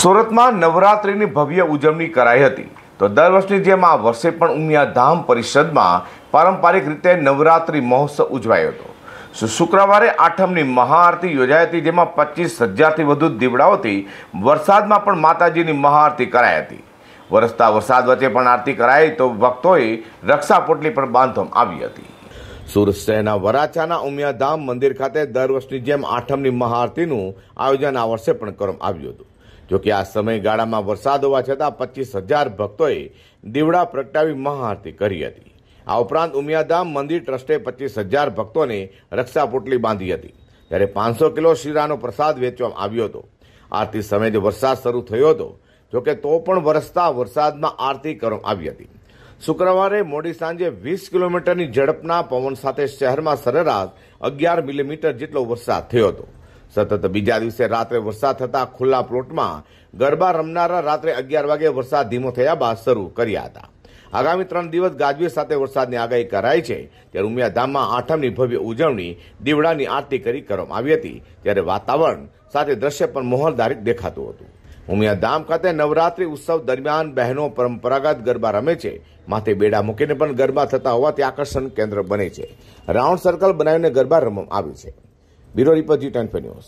સુરતમાં નવરાત્રિની ભવ્ય ઉજવણી કરાઈ હતી તો દર વર્ષની જેમ આ વર્ષે પણ ઉમિયાધામ પરિષદમાં પારંપરિક રીતે નવરાત્રિ મહોત્સવ ઉજવાયો હતો શુક્રવારે આઠમની મહાઆરતી યોજાઈ હતી જેમાં પચીસ હજારથી વધુ દીવડાઓથી વરસાદમાં પણ માતાજીની મહાઆરતી કરાઈ હતી વરસતા વરસાદ વચ્ચે પણ આરતી કરાઈ તો ભક્તોએ રક્ષાપોટલી પણ બાંધવામાં આવી હતી સુરત શહેરના વરાછાના ઉમિયાધામ મંદિર ખાતે દર વર્ષની જેમ આઠમની મહાઆરતીનું આયોજન આ વર્ષે પણ કરવામાં આવ્યું હતું જોકે આ સમયગાળામાં વરસાદ હોવા છતાં પચીસ હજાર ભક્તોએ દીવડા પ્રગટાવી મહાઆરતી કરી હતી આ ઉપરાંત ઉમિયાધામ મંદિર ટ્રસ્ટે પચીસ હજાર ભક્તોને રક્ષાપોટલી બાંધી હતી ત્યારે પાંચસો કિલો શીરાનો પ્રસાદ વેચવામાં આવ્યો હતો આરતી સમયે જ વરસાદ શરૂ થયો હતો જોકે તો પણ વરસતા વરસાદમાં આરતી કરવામાં આવી હતી શુક્રવારે મોડી સાંજે વીસ કિલોમીટરની ઝડપના પવન સાથે શહેરમાં સરેરાશ અગિયાર મિલીમીટર જેટલો વરસાદ થયો હતો સતત બીજા દિવસે રાત્રે વરસાદ થતા ખુલ્લા પ્લોટમાં ગરબા રમનારા રાત્રે અગિયાર વાગે વરસાદ ધીમો થયા બાદ શરૂ કર્યા હતા આગામી ત્રણ દિવસ ગાજવીજ સાથે વરસાદની આગાહી કરાઈ છે ત્યારે ઉમિયાધામમાં આઠમની ભવ્ય ઉજવણી દીવડાની આરતી કરી કરવામાં આવી હતી ત્યારે વાતાવરણ સાથે દ્રશ્ય પણ મોહનદારી દેખાતું હતું ઉમિયાધામ ખાતે નવરાત્રી ઉત્સવ દરમિયાન બહેનો પરંપરાગત ગરબા રમે છે માથે બેડા મૂકીને પણ ગરબા થતા હોવાથી આકર્ષણ કેન્દ્ર બને છે રાઉન્ડ સર્કલ બનાવીને ગરબા રમવામાં આવે છે bureau report G ten news